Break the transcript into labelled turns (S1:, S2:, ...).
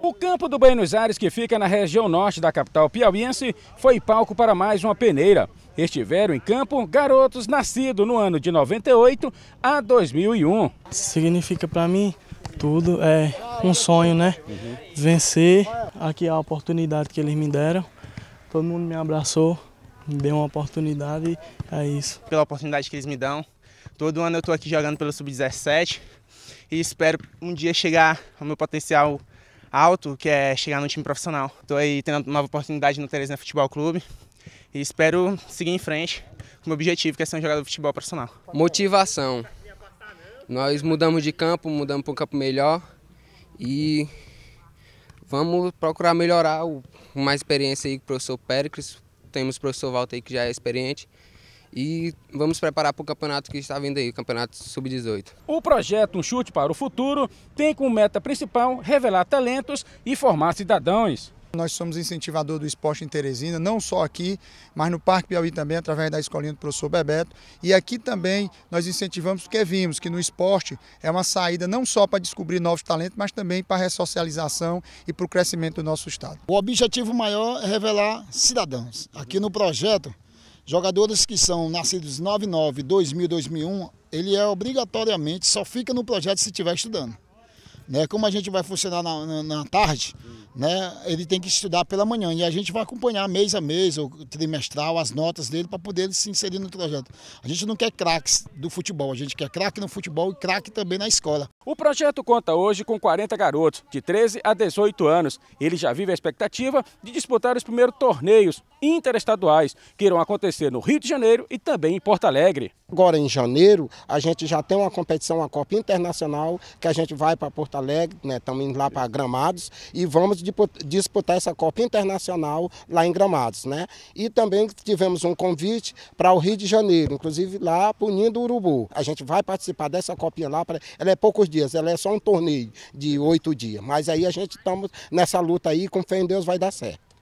S1: O campo do Buenos Aires, que fica na região norte da capital piauiense, foi palco para mais uma peneira. Estiveram em campo garotos nascidos no ano de 98
S2: a 2001. Significa para mim tudo, é um sonho, né? Uhum. Vencer, aqui a oportunidade que eles me deram. Todo mundo me abraçou, me deu uma oportunidade, é isso. Pela oportunidade que eles me dão. Todo ano eu estou aqui jogando pelo Sub-17 e espero um dia chegar ao meu potencial alto, que é chegar no time profissional. Estou aí tendo uma nova oportunidade no Teresina Futebol Clube
S3: e espero seguir em frente com o meu objetivo, que é ser um jogador de futebol profissional. Motivação. Nós mudamos de campo, mudamos para um campo melhor e vamos procurar melhorar o, mais experiência aí com o professor Péricles. Temos o professor Walter aí que já é experiente e vamos preparar para o campeonato que está vindo aí, o campeonato sub-18.
S1: O projeto Um Chute para o Futuro tem como meta principal revelar
S4: talentos e formar cidadãos. Nós somos incentivador do esporte em Teresina, não só aqui, mas no Parque Piauí também, através da escolinha do professor Bebeto. E aqui também nós incentivamos porque vimos que no esporte é uma saída não só para descobrir novos talentos, mas também para a ressocialização e para o crescimento do nosso Estado. O objetivo maior é revelar cidadãos. Aqui no projeto, Jogadores que são nascidos 99, 2000, 2001, ele é obrigatoriamente, só fica no projeto se estiver estudando. Né? Como a gente vai funcionar na, na, na tarde, né, ele tem que estudar pela manhã e a gente vai acompanhar mês a mês ou trimestral as notas dele para poder ele se inserir no projeto. A gente não quer craques do futebol, a gente quer craque no futebol e craque também na escola.
S1: O projeto conta hoje com 40 garotos de 13 a 18 anos. Ele já vive a expectativa de disputar os primeiros torneios interestaduais que irão acontecer no Rio de Janeiro e também em Porto Alegre.
S5: Agora em janeiro, a gente já tem uma competição, uma Copa Internacional, que a gente vai para Porto Alegre, né, estamos indo lá para Gramados e vamos de disputar essa Copa Internacional lá em Gramados. Né? E também tivemos um convite para o Rio de Janeiro, inclusive lá punindo o Urubu. A gente vai participar dessa copinha lá, pra, ela é poucos dias, ela é só um torneio de oito dias. Mas aí a gente estamos nessa luta aí, com fé em Deus vai dar certo.